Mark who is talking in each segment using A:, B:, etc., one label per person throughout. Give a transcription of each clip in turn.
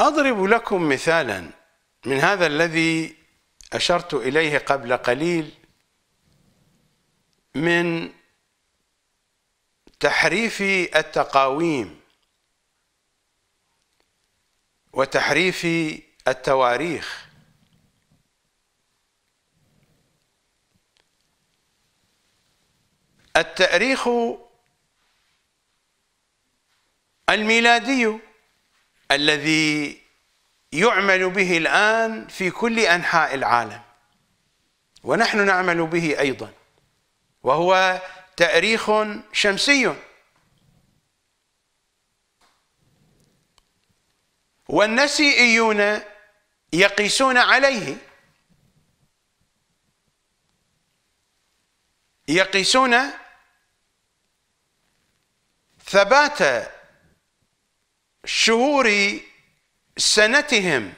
A: أضرب لكم مثالا من هذا الذي أشرت إليه قبل قليل من تحريف التقاويم وتحريف التواريخ التاريخ الميلادي الذي يعمل به الآن في كل أنحاء العالم ونحن نعمل به أيضا وهو تأريخ شمسي والنسيئيون يقيسون عليه يقيسون ثبات شهور سنتهم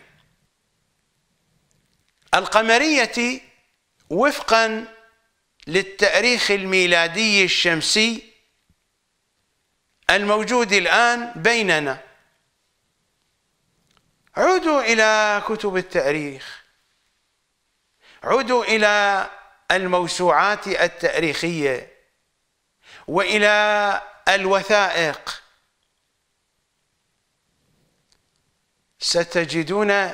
A: القمرية وفقا للتاريخ الميلادي الشمسي الموجود الآن بيننا عودوا إلى كتب التاريخ عودوا إلى الموسوعات التاريخية وإلى الوثائق ستجدون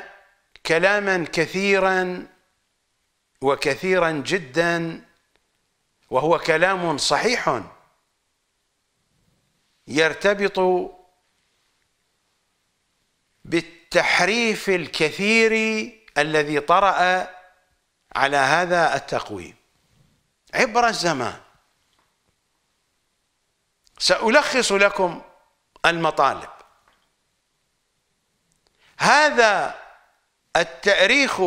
A: كلاما كثيرا وكثيرا جدا وهو كلام صحيح يرتبط بالتحريف الكثير الذي طرأ على هذا التقويم عبر الزمان سألخص لكم المطالب هذا التاريخ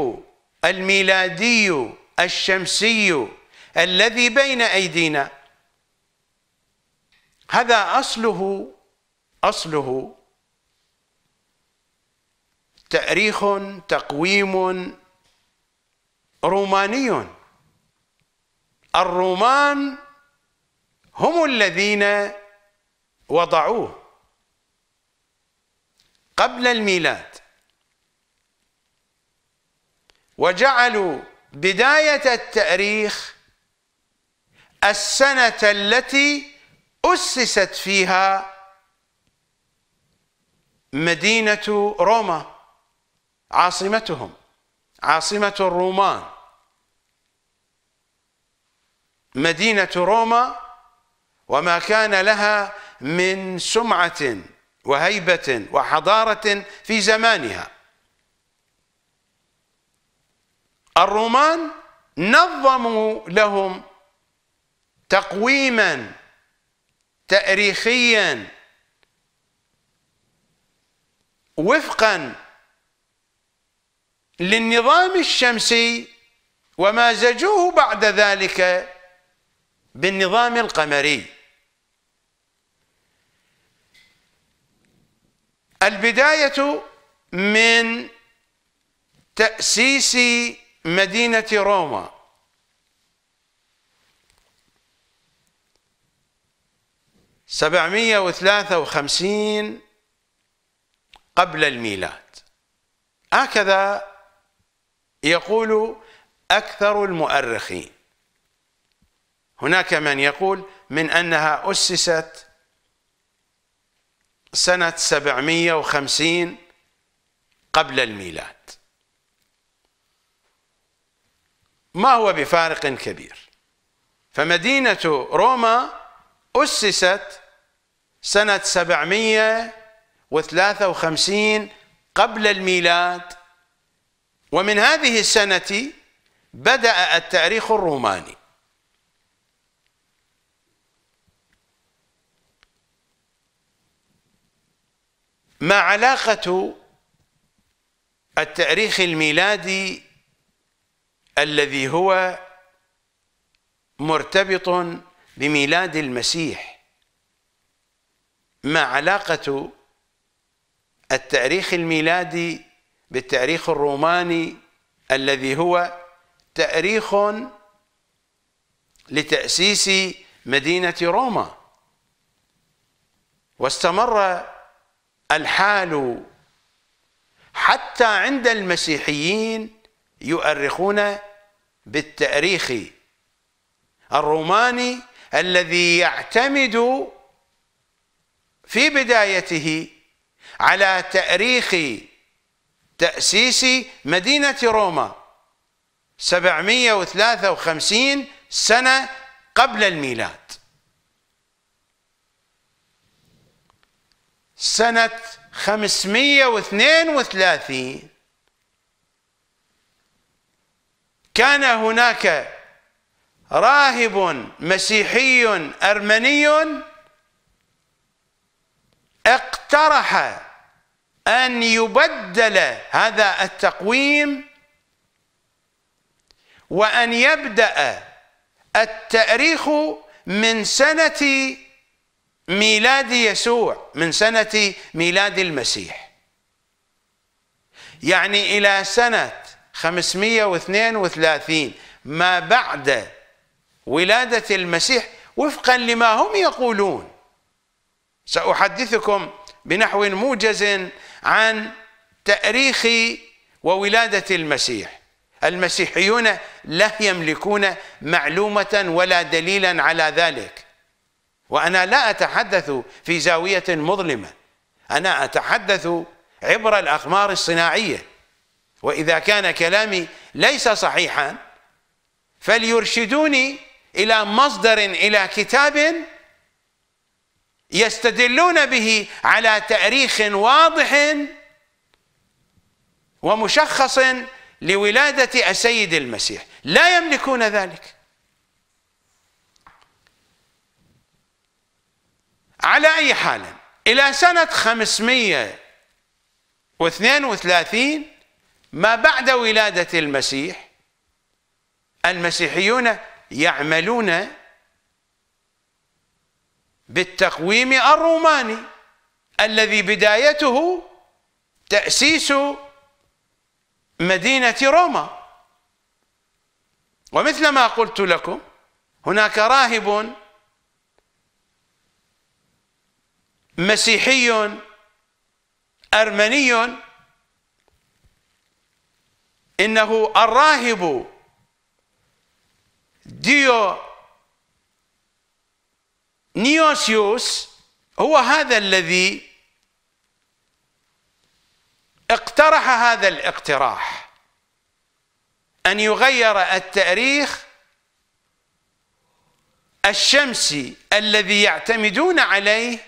A: الميلادي الشمسي الذي بين ايدينا هذا اصله اصله تاريخ تقويم روماني الرومان هم الذين وضعوه قبل الميلاد وجعلوا بداية التأريخ السنة التي أسست فيها مدينة روما عاصمتهم عاصمة الرومان مدينة روما وما كان لها من سمعة وهيبة وحضارة في زمانها الرومان نظموا لهم تقويما تاريخيا وفقا للنظام الشمسي ومازجوه بعد ذلك بالنظام القمري البدايه من تاسيس مدينة روما سبعمية وثلاثة وخمسين قبل الميلاد هكذا يقول أكثر المؤرخين هناك من يقول من أنها أسست سنة وخمسين قبل الميلاد ما هو بفارق كبير فمدينة روما أسست سنة 753 قبل الميلاد ومن هذه السنة بدأ التاريخ الروماني ما علاقة التاريخ الميلادي الذي هو مرتبط بميلاد المسيح ما علاقة التاريخ الميلادي بالتاريخ الروماني الذي هو تاريخ لتأسيس مدينة روما واستمر الحال حتى عند المسيحيين يؤرخون بالتاريخ الروماني الذي يعتمد في بدايته على تاريخ تاسيس مدينه روما 753 سنه قبل الميلاد سنه 532 كان هناك راهب مسيحي أرمني اقترح أن يبدل هذا التقويم وأن يبدأ التأريخ من سنة ميلاد يسوع من سنة ميلاد المسيح يعني إلى سنة 532 ما بعد ولادة المسيح وفقا لما هم يقولون سأحدثكم بنحو موجز عن تأريخ وولادة المسيح المسيحيون لا يملكون معلومة ولا دليلا على ذلك وأنا لا أتحدث في زاوية مظلمة أنا أتحدث عبر الأقمار الصناعية وإذا كان كلامي ليس صحيحا فليرشدوني إلى مصدر إلى كتاب يستدلون به على تأريخ واضح ومشخص لولادة السيد المسيح لا يملكون ذلك على أي حال إلى سنة 532 ما بعد ولادة المسيح المسيحيون يعملون بالتقويم الروماني الذي بدايته تأسيس مدينة روما ومثل ما قلت لكم هناك راهب مسيحي أرمني إنه الراهب ديو نيوسيوس هو هذا الذي اقترح هذا الاقتراح أن يغير التاريخ الشمسي الذي يعتمدون عليه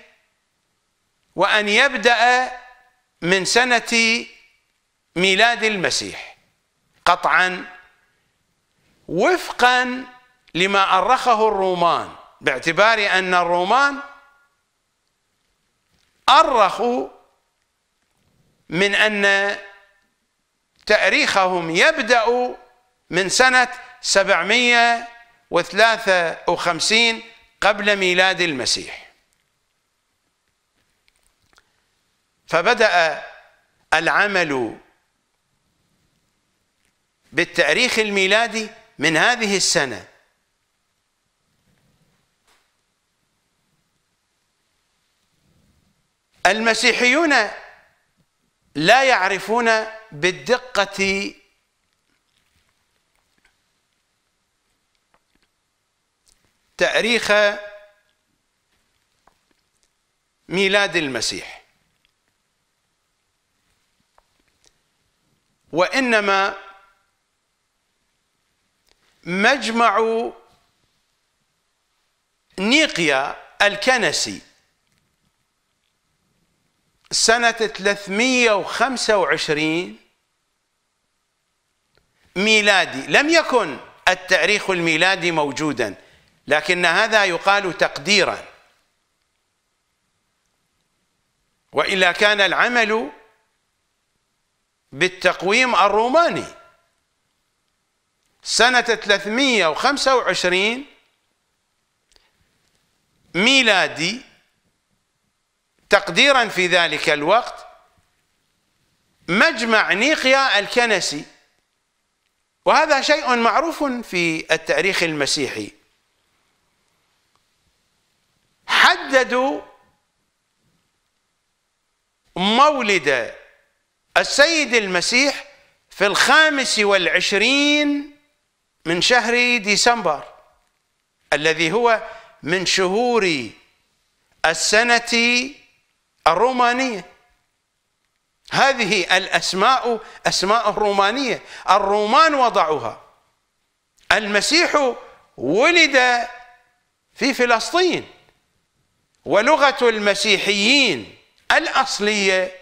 A: وأن يبدأ من سنة ميلاد المسيح قطعا وفقا لما أرخه الرومان باعتبار أن الرومان أرخوا من أن تأريخهم يبدأ من سنة 753 قبل ميلاد المسيح فبدأ العمل بالتاريخ الميلادي من هذه السنه المسيحيون لا يعرفون بالدقه تاريخ ميلاد المسيح وانما مجمع نيقيا الكنسي سنة 325 ميلادي لم يكن التاريخ الميلادي موجودا لكن هذا يقال تقديرا وإلا كان العمل بالتقويم الروماني سنة 325 ميلادي تقديرا في ذلك الوقت مجمع نيقيا الكنسي وهذا شيء معروف في التاريخ المسيحي حددوا مولد السيد المسيح في الخامس والعشرين من شهر ديسمبر الذي هو من شهور السنة الرومانية هذه الأسماء أسماء الرومانية الرومان وضعوها المسيح ولد في فلسطين ولغة المسيحيين الأصلية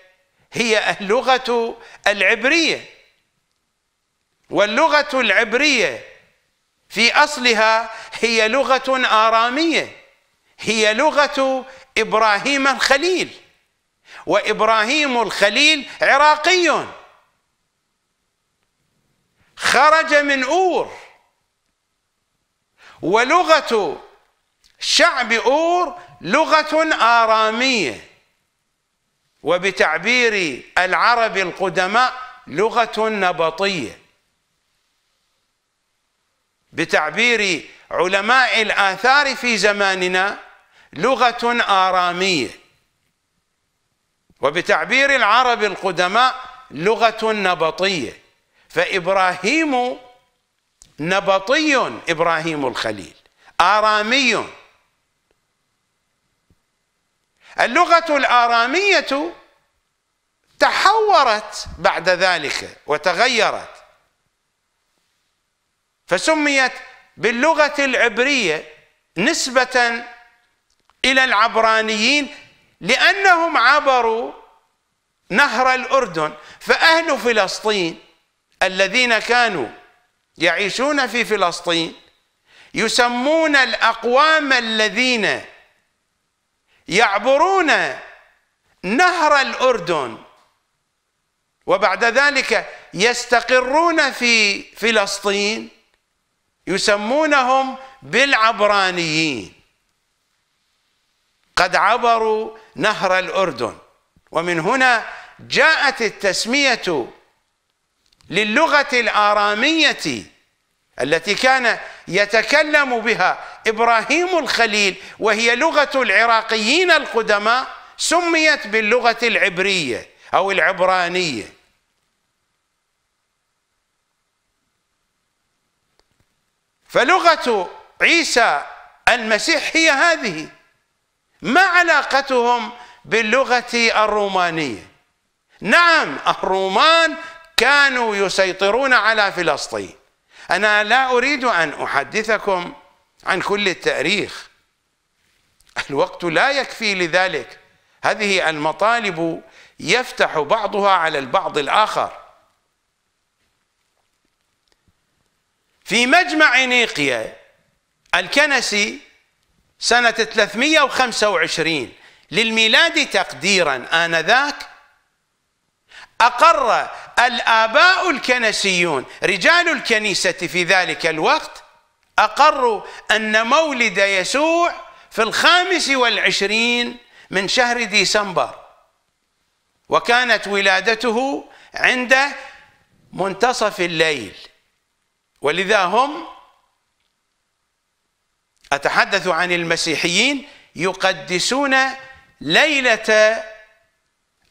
A: هي اللغة العبرية واللغة العبرية في أصلها هي لغة آرامية هي لغة إبراهيم الخليل وإبراهيم الخليل عراقي خرج من أور ولغة شعب أور لغة آرامية وبتعبير العرب القدماء لغة نبطية بتعبير علماء الآثار في زماننا لغة آرامية وبتعبير العرب القدماء لغة نبطية فإبراهيم نبطي إبراهيم الخليل آرامي اللغة الآرامية تحورت بعد ذلك وتغيرت فسميت باللغة العبرية نسبة إلى العبرانيين لأنهم عبروا نهر الأردن فأهل فلسطين الذين كانوا يعيشون في فلسطين يسمون الأقوام الذين يعبرون نهر الأردن وبعد ذلك يستقرون في فلسطين يسمونهم بالعبرانيين قد عبروا نهر الأردن ومن هنا جاءت التسمية للغة الآرامية التي كان يتكلم بها إبراهيم الخليل وهي لغة العراقيين القدماء سميت باللغة العبرية أو العبرانية فلغة عيسى المسيح هي هذه ما علاقتهم باللغة الرومانية نعم الرومان كانوا يسيطرون على فلسطين أنا لا أريد أن أحدثكم عن كل التاريخ الوقت لا يكفي لذلك هذه المطالب يفتح بعضها على البعض الآخر في مجمع نيقيا الكنسي سنة 325 للميلاد تقديرا آنذاك أقر الآباء الكنسيون رجال الكنيسة في ذلك الوقت أقروا أن مولد يسوع في الخامس والعشرين من شهر ديسمبر وكانت ولادته عند منتصف الليل ولذا هم أتحدث عن المسيحيين يقدسون ليلة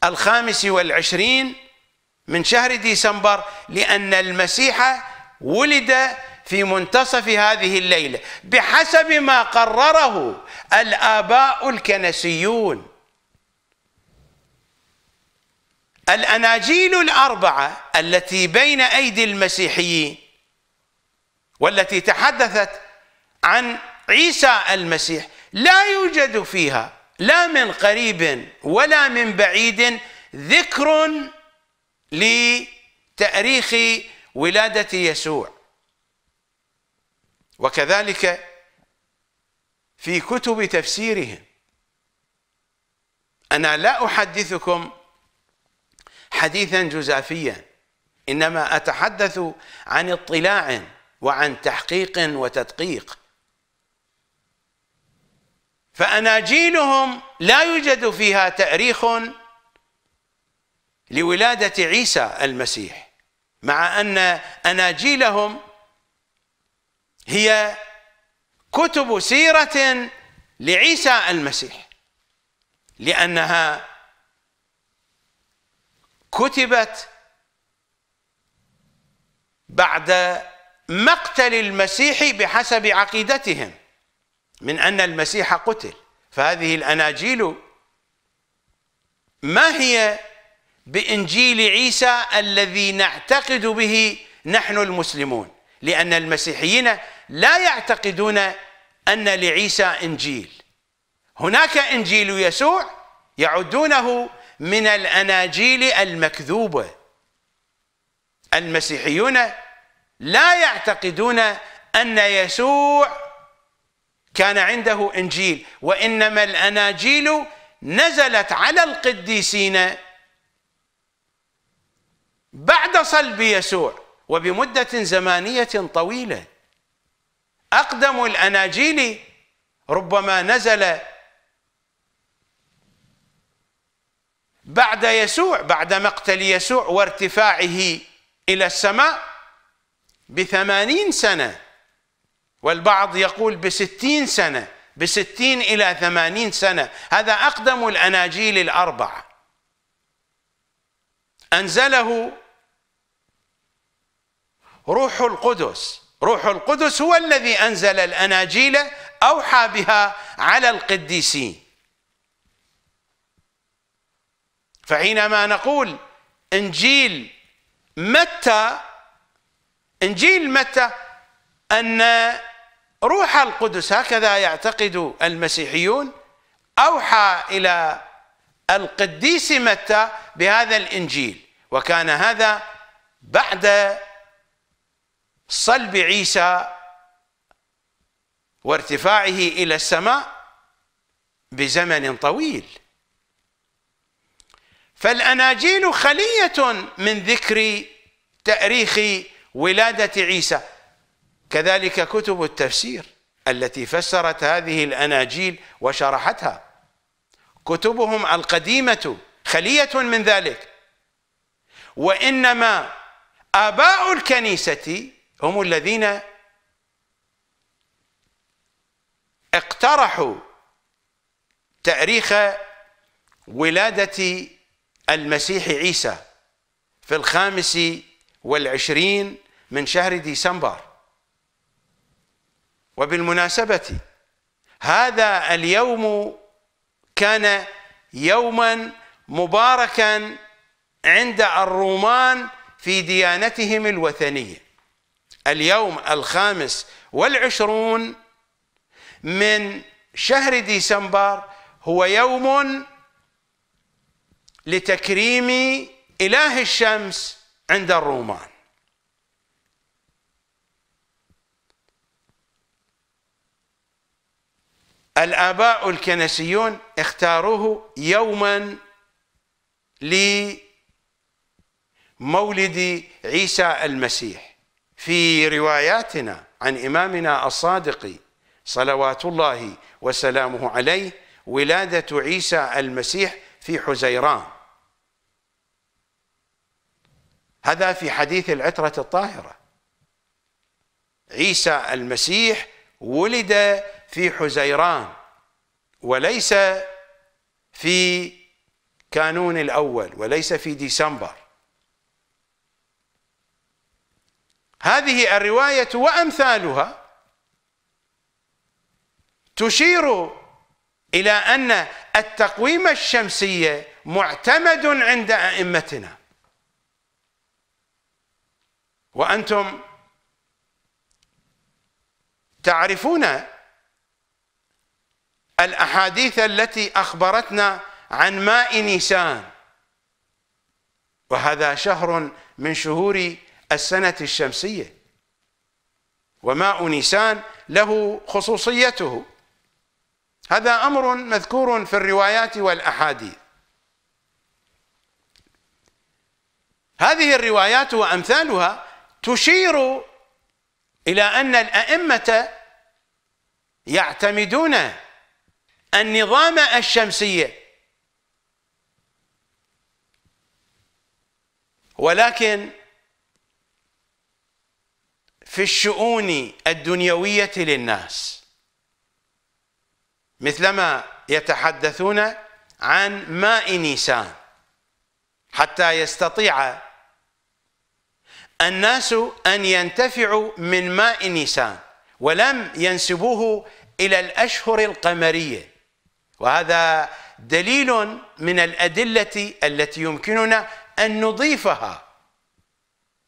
A: الخامس والعشرين من شهر ديسمبر لأن المسيح ولد في منتصف هذه الليلة بحسب ما قرره الآباء الكنسيون الأناجيل الأربعة التي بين أيدي المسيحيين والتي تحدثت عن عيسى المسيح لا يوجد فيها لا من قريب ولا من بعيد ذكر لتاريخ ولاده يسوع وكذلك في كتب تفسيرهم انا لا احدثكم حديثا جزافيا انما اتحدث عن اطلاع وعن تحقيق وتدقيق فأناجيلهم لا يوجد فيها تأريخ لولادة عيسى المسيح مع أن أناجيلهم هي كتب سيرة لعيسى المسيح لأنها كتبت بعد مقتل المسيح بحسب عقيدتهم من أن المسيح قتل فهذه الأناجيل ما هي بإنجيل عيسى الذي نعتقد به نحن المسلمون لأن المسيحيين لا يعتقدون أن لعيسى إنجيل هناك إنجيل يسوع يعدونه من الأناجيل المكذوبة المسيحيون لا يعتقدون أن يسوع كان عنده إنجيل وإنما الأناجيل نزلت على القديسين بعد صلب يسوع وبمدة زمانية طويلة أقدم الأناجيل ربما نزل بعد يسوع بعد مقتل يسوع وارتفاعه إلى السماء بثمانين سنة والبعض يقول بستين سنة بستين إلى ثمانين سنة هذا أقدم الأناجيل الأربعة أنزله روح القدس روح القدس هو الذي أنزل الأناجيل أوحى بها على القديسين فحينما نقول إنجيل متى انجيل متى ان روح القدس هكذا يعتقد المسيحيون اوحى الى القديس متى بهذا الانجيل وكان هذا بعد صلب عيسى وارتفاعه الى السماء بزمن طويل فالاناجيل خليه من ذكر تاريخ ولادة عيسى كذلك كتب التفسير التي فسرت هذه الأناجيل وشرحتها كتبهم القديمة خلية من ذلك وإنما آباء الكنيسة هم الذين اقترحوا تاريخ ولادة المسيح عيسى في الخامس والعشرين من شهر ديسمبر وبالمناسبة هذا اليوم كان يوما مباركا عند الرومان في ديانتهم الوثنية اليوم الخامس والعشرون من شهر ديسمبر هو يوم لتكريم إله الشمس عند الرومان الآباء الكنسيون اختاروه يوما لمولد عيسى المسيح في رواياتنا عن إمامنا الصادق صلوات الله وسلامه عليه ولادة عيسى المسيح في حزيران هذا في حديث العترة الطاهرة عيسى المسيح ولد في حزيران وليس في كانون الأول وليس في ديسمبر هذه الرواية وأمثالها تشير إلى أن التقويم الشمسي معتمد عند أئمتنا وأنتم تعرفون الأحاديث التي أخبرتنا عن ماء نيسان وهذا شهر من شهور السنة الشمسية وماء نيسان له خصوصيته هذا أمر مذكور في الروايات والأحاديث هذه الروايات وأمثالها تشير إلى أن الأئمة يعتمدون النظام الشمسي ولكن في الشؤون الدنيوية للناس مثلما يتحدثون عن ماء نيسان حتى يستطيع الناس أن ينتفعوا من ماء نيسان ولم ينسبوه إلى الأشهر القمرية وهذا دليل من الأدلة التي يمكننا أن نضيفها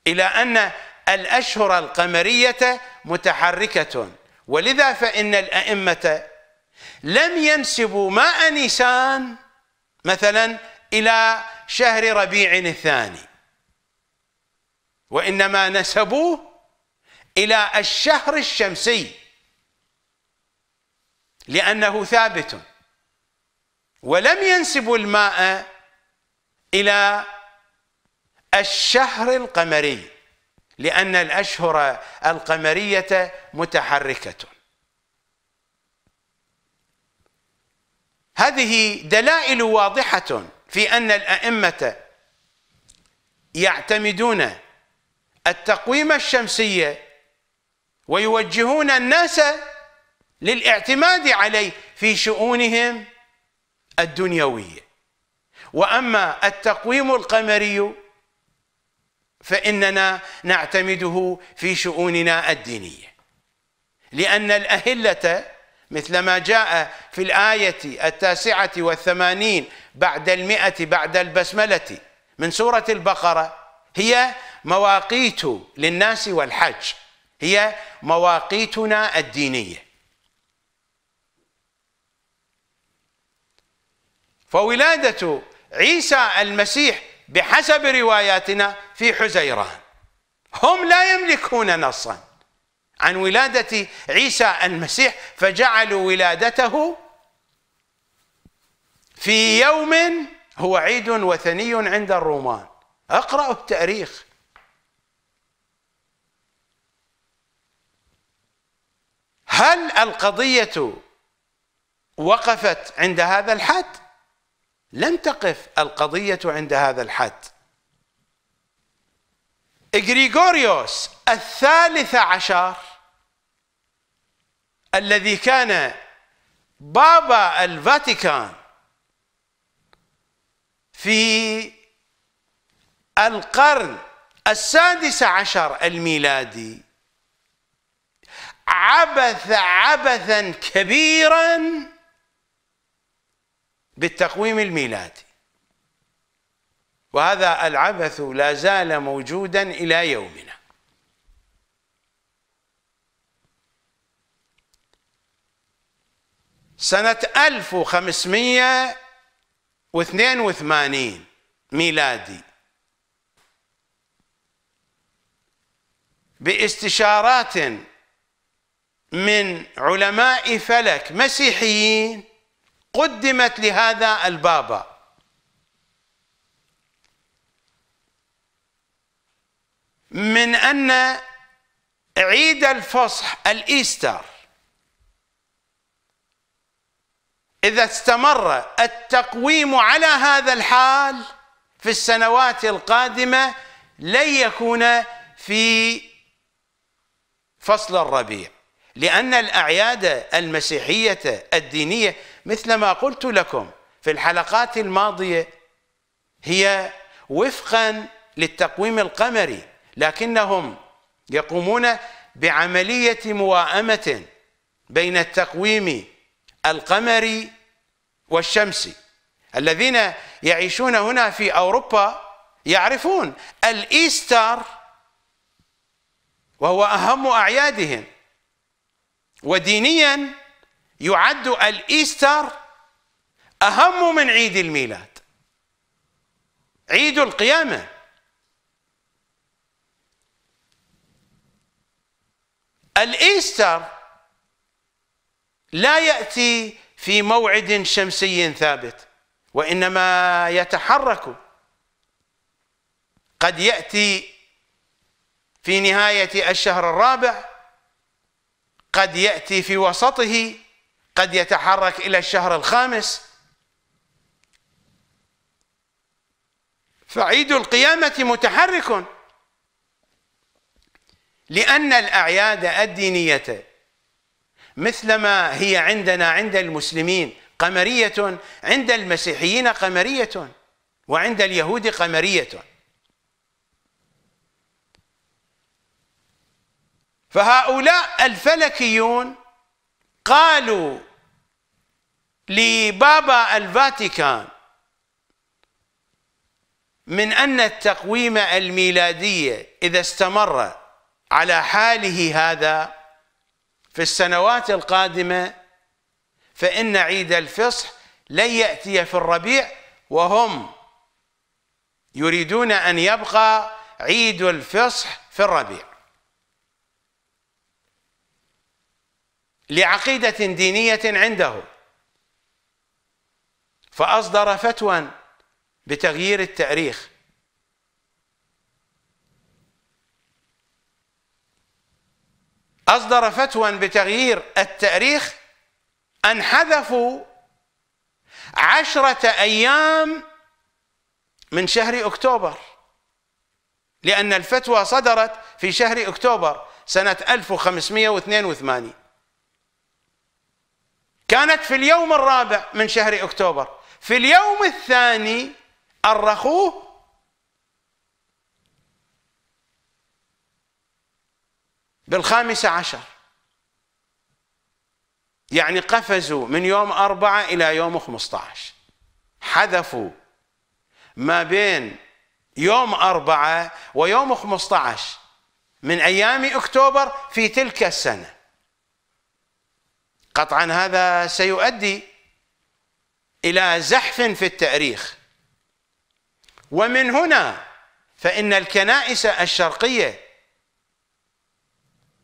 A: إلى أن الأشهر القمرية متحركة ولذا فإن الأئمة لم ينسبوا ماء نيسان مثلا إلى شهر ربيع الثاني وإنما نسبوه إلى الشهر الشمسي لأنه ثابت ولم ينسبوا الماء إلى الشهر القمري لأن الأشهر القمرية متحركة هذه دلائل واضحة في أن الأئمة يعتمدون التقويم الشمسية ويوجهون الناس للاعتماد عليه في شؤونهم الدنيوية وأما التقويم القمري فإننا نعتمده في شؤوننا الدينية لأن الأهلة مثل ما جاء في الآية التاسعة والثمانين بعد المئة بعد البسملة من سورة البقرة هي مواقيت للناس والحج هي مواقيتنا الدينيه فولاده عيسى المسيح بحسب رواياتنا في حزيران هم لا يملكون نصا عن ولاده عيسى المسيح فجعلوا ولادته في يوم هو عيد وثني عند الرومان اقرأوا التاريخ هل القضية وقفت عند هذا الحد؟ لم تقف القضية عند هذا الحد إغريغوريوس الثالث عشر الذي كان بابا الفاتيكان في القرن السادس عشر الميلادي عبث عبثا كبيرا بالتقويم الميلادي وهذا العبث لا زال موجودا إلى يومنا سنة 1582 ميلادي باستشارات من علماء فلك مسيحيين قدمت لهذا البابا من أن عيد الفصح الإيستر إذا استمر التقويم على هذا الحال في السنوات القادمة لن يكون في فصل الربيع لأن الأعياد المسيحية الدينية مثل ما قلت لكم في الحلقات الماضية هي وفقا للتقويم القمري لكنهم يقومون بعملية مواءمة بين التقويم القمري والشمسي الذين يعيشون هنا في أوروبا يعرفون الإيستر وهو أهم أعيادهم ودينيا يعد الايستر اهم من عيد الميلاد عيد القيامه الايستر لا ياتي في موعد شمسي ثابت وانما يتحرك قد ياتي في نهايه الشهر الرابع قد يأتي في وسطه قد يتحرك إلى الشهر الخامس فعيد القيامة متحرك لأن الأعياد الدينية مثلما هي عندنا عند المسلمين قمرية عند المسيحيين قمرية وعند اليهود قمرية فهؤلاء الفلكيون قالوا لبابا الفاتيكان من أن التقويم الميلادية إذا استمر على حاله هذا في السنوات القادمة فإن عيد الفصح لن يأتي في الربيع وهم يريدون أن يبقى عيد الفصح في الربيع لعقيدة دينية عنده فأصدر فتوى بتغيير التاريخ أصدر فتوى بتغيير التاريخ أن حذفوا عشرة أيام من شهر أكتوبر لأن الفتوى صدرت في شهر أكتوبر سنة 1582 كانت في اليوم الرابع من شهر أكتوبر في اليوم الثاني أرخوه بالخامس عشر يعني قفزوا من يوم أربعة إلى يوم 15 حذفوا ما بين يوم أربعة ويوم 15 من أيام أكتوبر في تلك السنة قطعا هذا سيؤدي إلى زحف في التأريخ ومن هنا فإن الكنائس الشرقية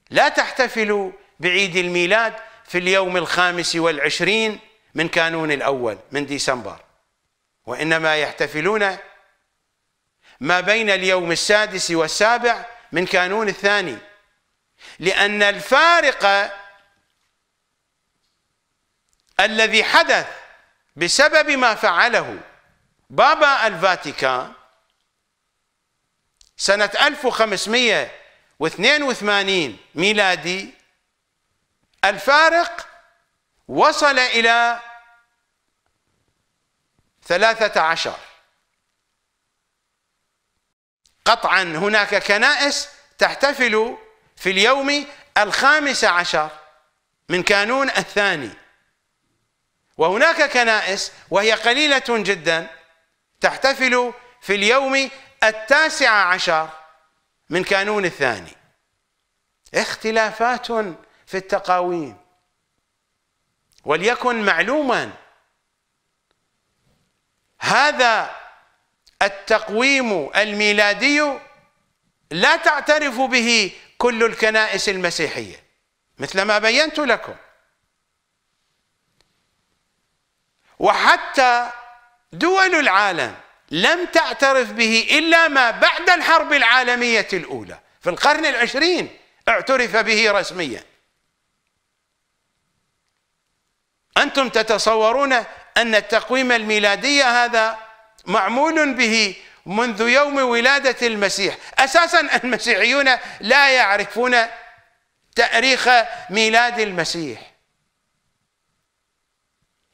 A: لا تحتفل بعيد الميلاد في اليوم الخامس والعشرين من كانون الأول من ديسمبر وإنما يحتفلون ما بين اليوم السادس والسابع من كانون الثاني لأن الفارقة الذي حدث بسبب ما فعله بابا الفاتيكان سنة 1582 ميلادي الفارق وصل إلى ثلاثة عشر قطعا هناك كنائس تحتفل في اليوم الخامس عشر من كانون الثاني وهناك كنائس وهي قليلة جدا تحتفل في اليوم التاسع عشر من كانون الثاني اختلافات في التقاويم وليكن معلوما هذا التقويم الميلادي لا تعترف به كل الكنائس المسيحيه مثل ما بينت لكم وحتى دول العالم لم تعترف به إلا ما بعد الحرب العالمية الأولى في القرن العشرين اعترف به رسميا أنتم تتصورون أن التقويم الميلادي هذا معمول به منذ يوم ولادة المسيح أساسا المسيحيون لا يعرفون تاريخ ميلاد المسيح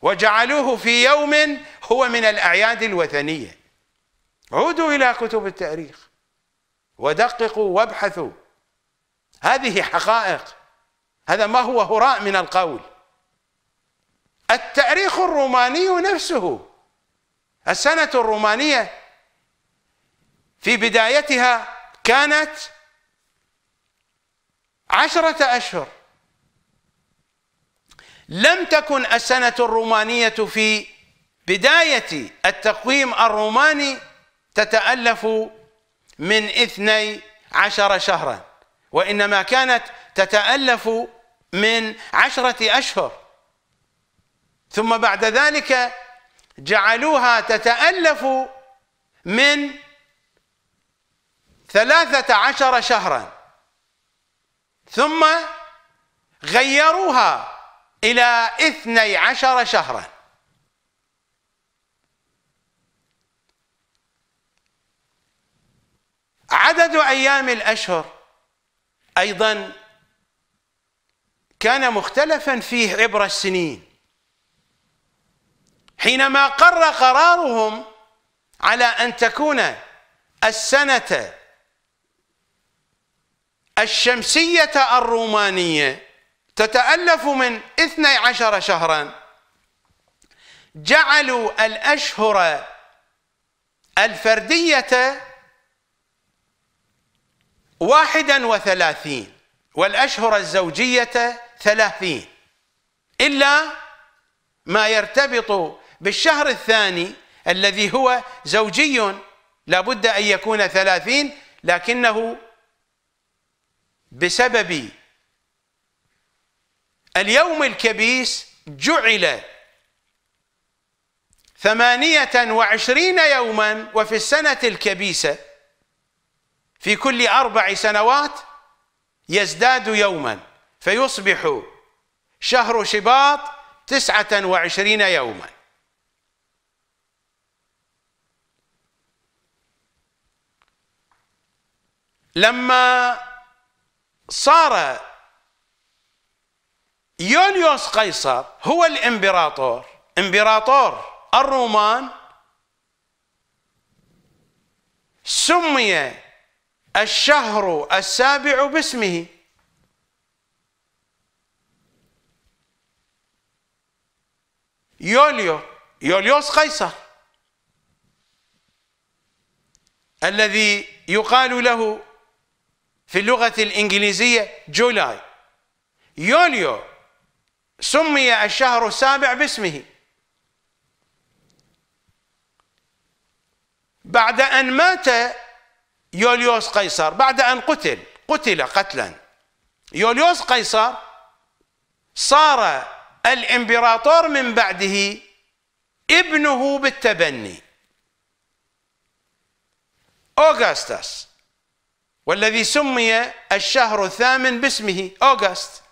A: وجعلوه في يوم هو من الأعياد الوثنية عودوا إلى كتب التاريخ ودققوا وابحثوا هذه حقائق هذا ما هو هراء من القول التاريخ الروماني نفسه السنة الرومانية في بدايتها كانت عشرة أشهر لم تكن السنة الرومانية في بداية التقويم الروماني تتألف من اثني عشر شهرا وإنما كانت تتألف من عشرة أشهر ثم بعد ذلك جعلوها تتألف من ثلاثة عشر شهرا ثم غيروها إلى اثني عشر شهرا عدد أيام الأشهر أيضا كان مختلفا فيه عبر السنين حينما قر قرارهم على أن تكون السنة الشمسية الرومانية تتألف من اثني عشر شهرا جعلوا الأشهر الفردية واحدا وثلاثين والأشهر الزوجية ثلاثين إلا ما يرتبط بالشهر الثاني الذي هو زوجي لابد أن يكون ثلاثين لكنه بسبب اليوم الكبيس جعل ثمانية وعشرين يوما وفي السنة الكبيسة في كل أربع سنوات يزداد يوما فيصبح شهر شباط تسعة وعشرين يوما لما صار يوليوس قيصر هو الامبراطور امبراطور الرومان سمي الشهر السابع باسمه يوليو يوليوس قيصر الذي يقال له في اللغة الإنجليزية جولاي يوليو سمي الشهر السابع باسمه بعد أن مات يوليوس قيصر بعد أن قتل قتل قتلا يوليوس قيصر صار الامبراطور من بعده ابنه بالتبني أوغستاس والذي سمي الشهر الثامن باسمه أوغست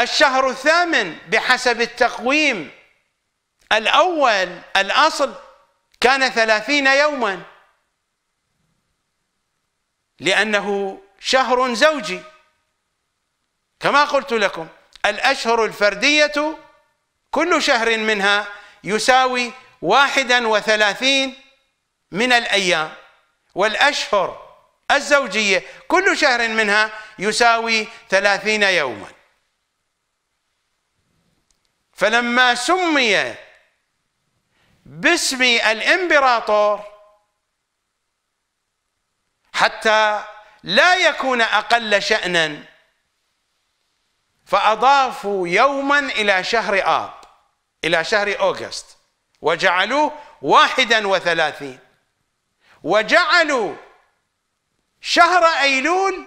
A: الشهر الثامن بحسب التقويم الأول الأصل كان ثلاثين يوما لأنه شهر زوجي كما قلت لكم الأشهر الفردية كل شهر منها يساوي واحدا وثلاثين من الأيام والأشهر الزوجية كل شهر منها يساوي ثلاثين يوماً فلما سمي باسم الامبراطور حتى لا يكون اقل شانا فاضافوا يوما الى شهر اب الى شهر اوغست وجعلوه واحدا وثلاثين وجعلوا شهر ايلول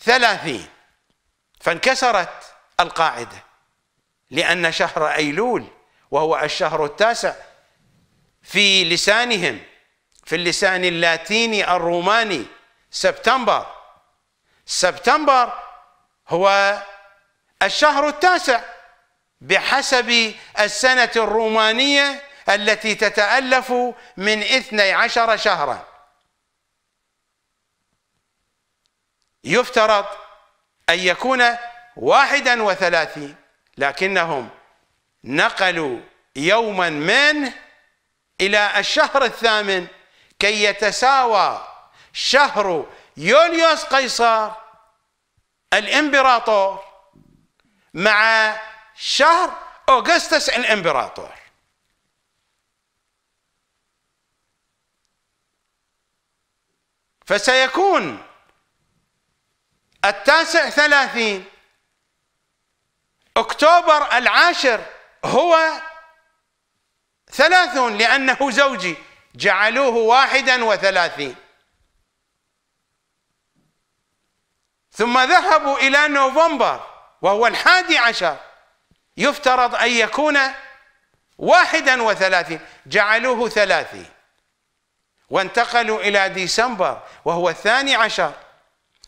A: ثلاثين فانكسرت القاعده لأن شهر أيلول وهو الشهر التاسع في لسانهم في اللسان اللاتيني الروماني سبتمبر سبتمبر هو الشهر التاسع بحسب السنة الرومانية التي تتألف من اثني عشر شهرا يفترض أن يكون واحدا وثلاثين لكنهم نقلوا يوما من إلى الشهر الثامن كي يتساوى شهر يوليوس قيصر الإمبراطور مع شهر أوغسطس الإمبراطور فسيكون التاسع ثلاثين أكتوبر العاشر هو ثلاثون لأنه زوجي جعلوه واحدا وثلاثين ثم ذهبوا إلى نوفمبر وهو الحادي عشر يفترض أن يكون واحدا وثلاثين جعلوه ثلاثين وانتقلوا إلى ديسمبر وهو الثاني عشر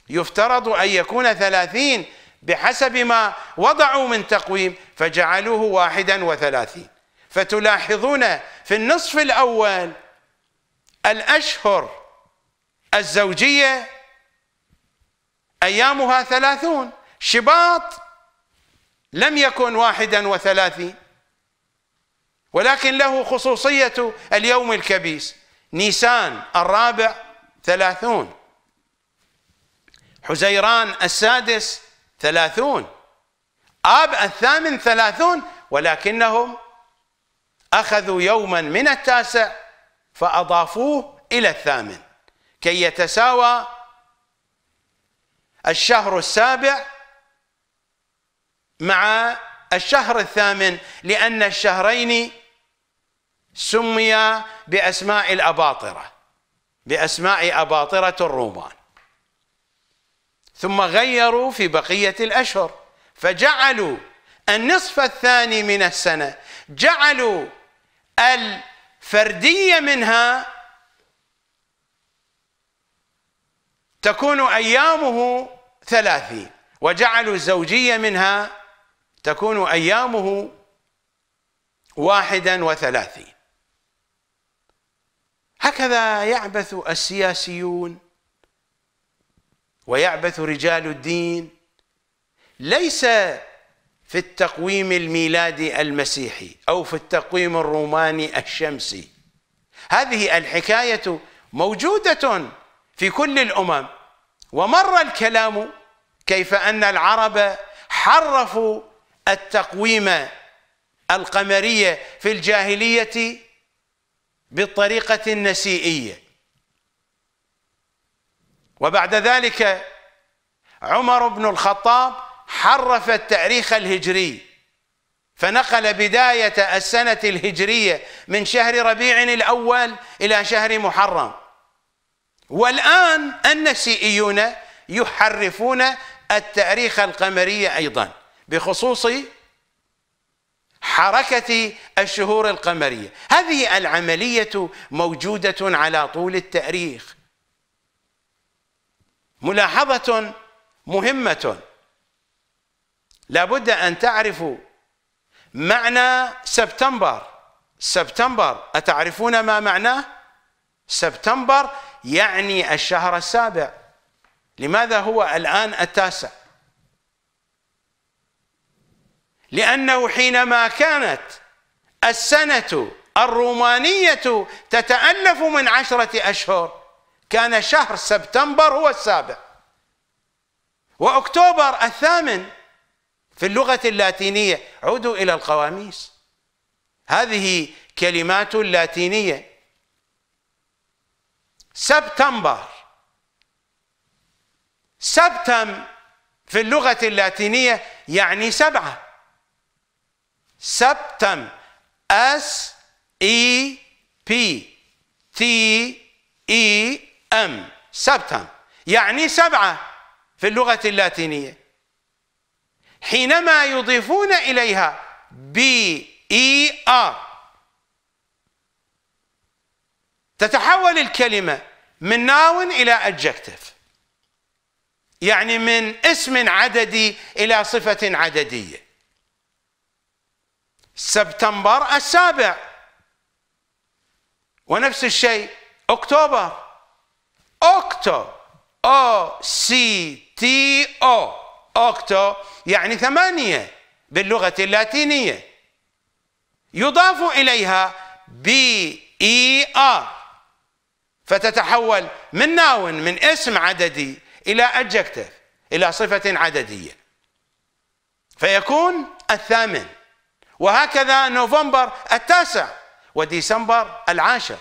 A: يفترض أن يكون ثلاثين بحسب ما وضعوا من تقويم فجعلوه واحدا وثلاثين فتلاحظون في النصف الأول الأشهر الزوجية أيامها ثلاثون شباط لم يكن واحدا وثلاثين ولكن له خصوصية اليوم الكبيس نيسان الرابع ثلاثون حزيران السادس ثلاثون آب الثامن ثلاثون ولكنهم أخذوا يوما من التاسع فأضافوه إلى الثامن كي يتساوى الشهر السابع مع الشهر الثامن لأن الشهرين سميا بأسماء الأباطرة بأسماء أباطرة الرومان ثم غيروا في بقية الأشهر فجعلوا النصف الثاني من السنة جعلوا الفردية منها تكون أيامه ثلاثين وجعلوا الزوجية منها تكون أيامه واحدا وثلاثين هكذا يعبث السياسيون ويعبث رجال الدين ليس في التقويم الميلادي المسيحي او في التقويم الروماني الشمسي هذه الحكايه موجوده في كل الامم ومر الكلام كيف ان العرب حرفوا التقويم القمريه في الجاهليه بالطريقه النسيئيه وبعد ذلك عمر بن الخطاب حرف التاريخ الهجري فنقل بداية السنة الهجرية من شهر ربيع الأول إلى شهر محرم والآن النسيئيون يحرفون التاريخ القمري أيضا بخصوص حركة الشهور القمرية هذه العملية موجودة على طول التاريخ ملاحظة مهمة لابد أن تعرفوا معنى سبتمبر سبتمبر أتعرفون ما معناه؟ سبتمبر يعني الشهر السابع لماذا هو الآن التاسع؟ لأنه حينما كانت السنة الرومانية تتألف من عشرة أشهر كان شهر سبتمبر هو السابع وأكتوبر الثامن في اللغة اللاتينية عودوا إلى القواميس هذه كلمات لاتينية سبتمبر سبتم في اللغة اللاتينية يعني سبعة سبتم S E P T E أم سبتم يعني سبعة في اللغة اللاتينية حينما يضيفون إليها بي إي آر تتحول الكلمة من ناون إلى أدجكتيف يعني من اسم عددي إلى صفة عددية سبتمبر السابع ونفس الشيء أكتوبر اوكتو او سي تي او اوكتو يعني ثمانية باللغة اللاتينية يضاف إليها بي اي ار فتتحول من ناون من اسم عددي إلى أدجكتيف إلى صفة عددية فيكون الثامن وهكذا نوفمبر التاسع وديسمبر العاشر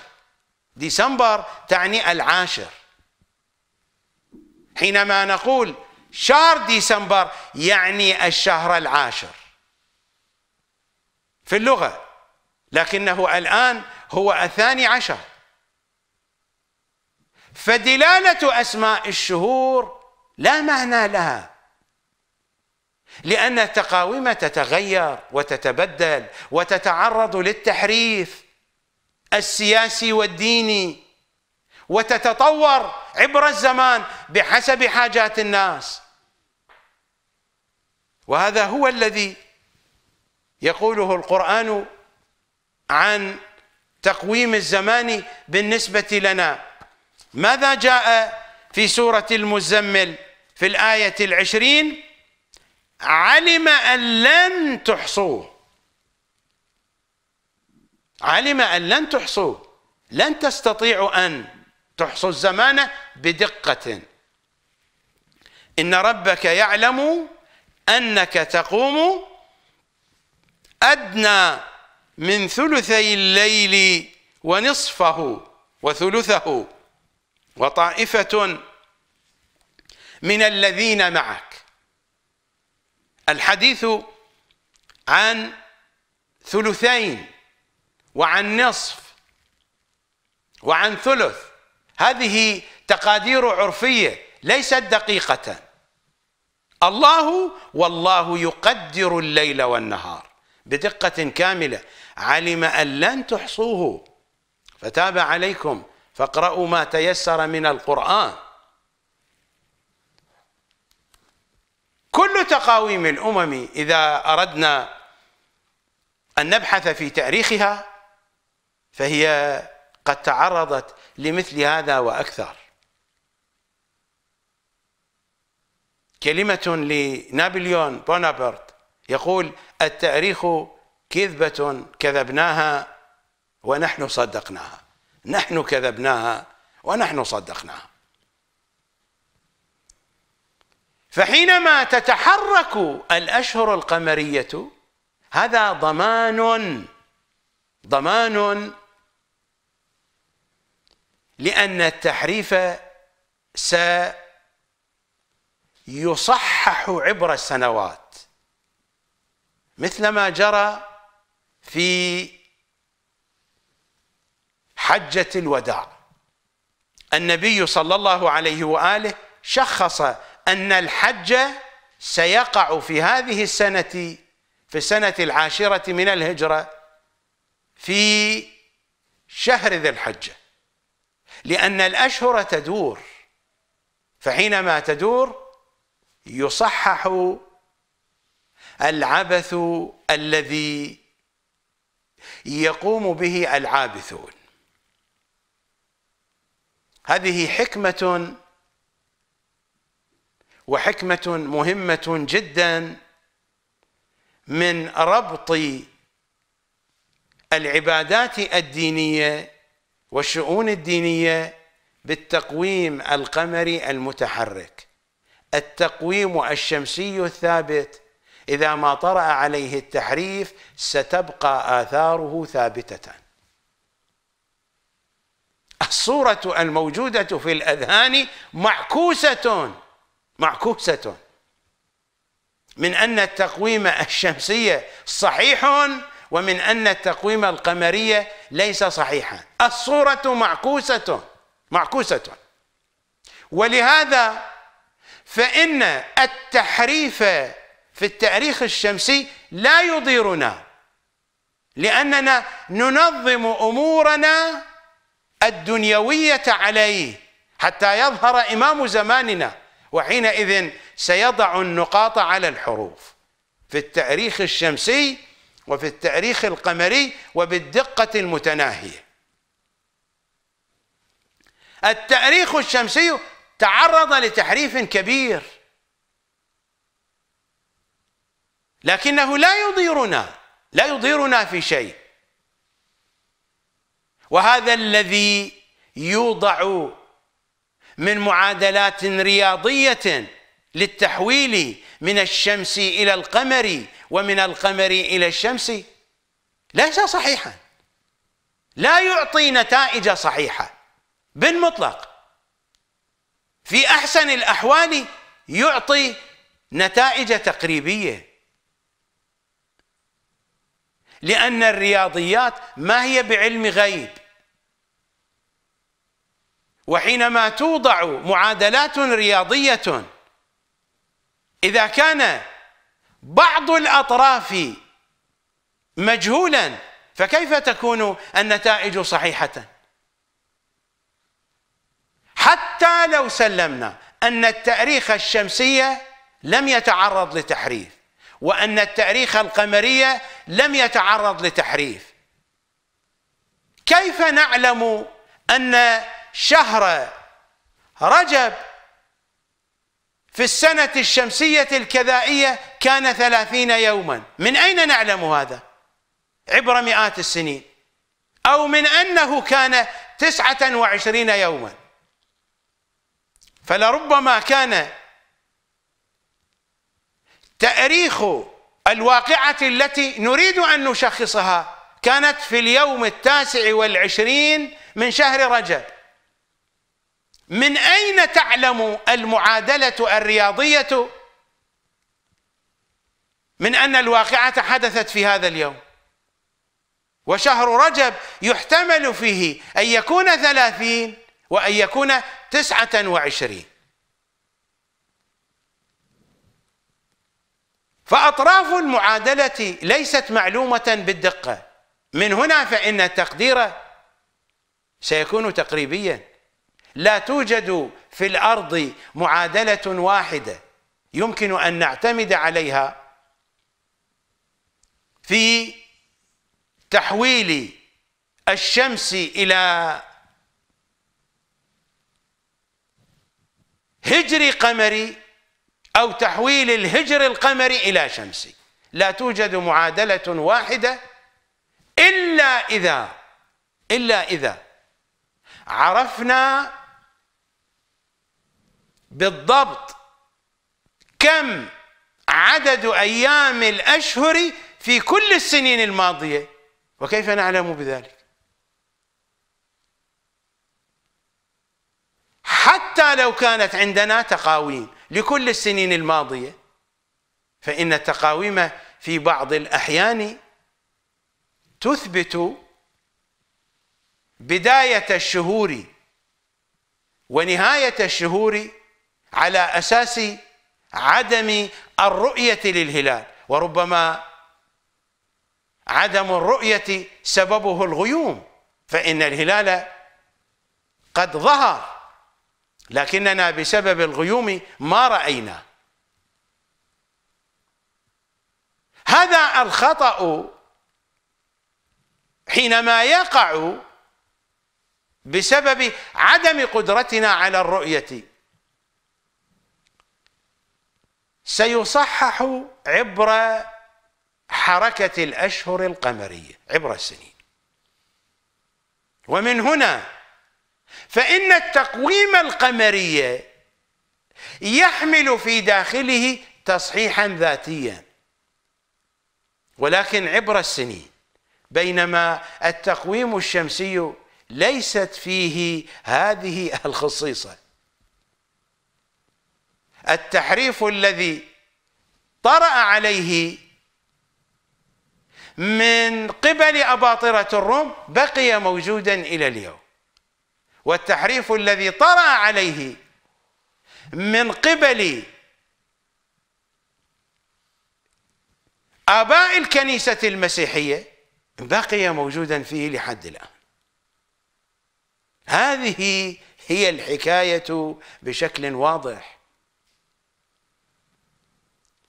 A: ديسمبر تعني العاشر حينما نقول شهر ديسمبر يعني الشهر العاشر في اللغة لكنه الآن هو الثاني عشر فدلالة أسماء الشهور لا معنى لها لأن التقاويم تتغير وتتبدل وتتعرض للتحريف السياسي والديني وتتطور عبر الزمان بحسب حاجات الناس وهذا هو الذي يقوله القرآن عن تقويم الزمان بالنسبة لنا ماذا جاء في سورة المزمل في الآية العشرين علم أن لن تحصوه علم أن لن تحصوه لن تستطيعوا أن تحصوا الزمانة بدقة إن ربك يعلم أنك تقوم أدنى من ثلثي الليل ونصفه وثلثه وطائفة من الذين معك الحديث عن ثلثين وعن نصف وعن ثلث هذه تقادير عرفية ليست دقيقة الله والله يقدر الليل والنهار بدقة كاملة علم أن لن تحصوه فتاب عليكم فاقرأوا ما تيسر من القرآن كل تقاويم الأمم إذا أردنا أن نبحث في تاريخها فهي قد تعرضت لمثل هذا واكثر كلمه لنابليون بونابرت يقول التاريخ كذبه كذبناها ونحن صدقناها نحن كذبناها ونحن صدقناها فحينما تتحرك الاشهر القمريه هذا ضمان ضمان لأن التحريف سيصحح عبر السنوات مثلما جرى في حجة الوداع النبي صلى الله عليه وآله شخص أن الحج سيقع في هذه السنة في السنة العاشرة من الهجرة في شهر ذي الحجه لأن الأشهر تدور فحينما تدور يصحح العبث الذي يقوم به العابثون هذه حكمة وحكمة مهمة جدا من ربط العبادات الدينية والشؤون الدينيه بالتقويم القمري المتحرك التقويم الشمسي الثابت اذا ما طرا عليه التحريف ستبقى اثاره ثابته الصوره الموجوده في الاذهان معكوسه معكوسه من ان التقويم الشمسي صحيح ومن أن التقويم القمرية ليس صحيحا الصورة معكوسة معكوسة ولهذا فإن التحريف في التاريخ الشمسي لا يضيرنا لأننا ننظم أمورنا الدنيوية عليه حتى يظهر إمام زماننا وحينئذ سيضع النقاط على الحروف في التاريخ الشمسي وفي التاريخ القمري وبالدقة المتناهية التاريخ الشمسي تعرض لتحريف كبير لكنه لا يضيرنا لا يضيرنا في شيء وهذا الذي يوضع من معادلات رياضية للتحويل من الشمس إلى القمر ومن القمر إلى الشمس ليس صحيحا لا يعطي نتائج صحيحة بالمطلق في أحسن الأحوال يعطي نتائج تقريبية لأن الرياضيات ما هي بعلم غيب وحينما توضع معادلات رياضية إذا كان بعض الأطراف مجهولا فكيف تكون النتائج صحيحة حتى لو سلمنا أن التأريخ الشمسية لم يتعرض لتحريف وأن التأريخ القمرية لم يتعرض لتحريف كيف نعلم أن شهر رجب في السنة الشمسية الكذائية كان ثلاثين يوما من أين نعلم هذا عبر مئات السنين أو من أنه كان تسعة وعشرين يوما فلربما كان تأريخ الواقعة التي نريد أن نشخصها كانت في اليوم التاسع والعشرين من شهر رجب من أين تعلم المعادلة الرياضية من أن الواقعة حدثت في هذا اليوم وشهر رجب يحتمل فيه أن يكون ثلاثين وأن يكون تسعة وعشرين فأطراف المعادلة ليست معلومة بالدقة من هنا فإن التقدير سيكون تقريبياً لا توجد في الارض معادله واحده يمكن ان نعتمد عليها في تحويل الشمس الى هجر قمري او تحويل الهجر القمري الى شمسي لا توجد معادله واحده الا اذا الا اذا عرفنا بالضبط كم عدد أيام الأشهر في كل السنين الماضية وكيف نعلم بذلك حتى لو كانت عندنا تقاويم لكل السنين الماضية فإن التقاويم في بعض الأحيان تثبت بداية الشهور ونهاية الشهور على أساس عدم الرؤية للهلال وربما عدم الرؤية سببه الغيوم فإن الهلال قد ظهر لكننا بسبب الغيوم ما رأيناه هذا الخطأ حينما يقع بسبب عدم قدرتنا على الرؤية سيصحح عبر حركة الأشهر القمرية عبر السنين ومن هنا فإن التقويم القمرية يحمل في داخله تصحيحا ذاتيا ولكن عبر السنين بينما التقويم الشمسي ليست فيه هذه الخصيصه التحريف الذي طرأ عليه من قبل أباطرة الروم بقي موجودا إلى اليوم والتحريف الذي طرأ عليه من قبل آباء الكنيسة المسيحية بقي موجودا فيه لحد الآن هذه هي الحكاية بشكل واضح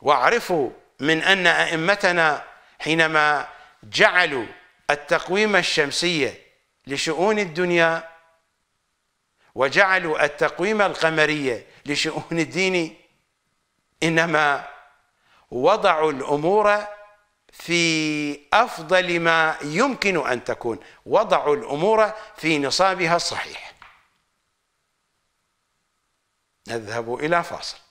A: واعرفوا من أن أئمتنا حينما جعلوا التقويم الشمسي لشؤون الدنيا وجعلوا التقويم القمري لشؤون الدين إنما وضعوا الأمور في أفضل ما يمكن أن تكون وضعوا الأمور في نصابها الصحيح نذهب إلى فاصل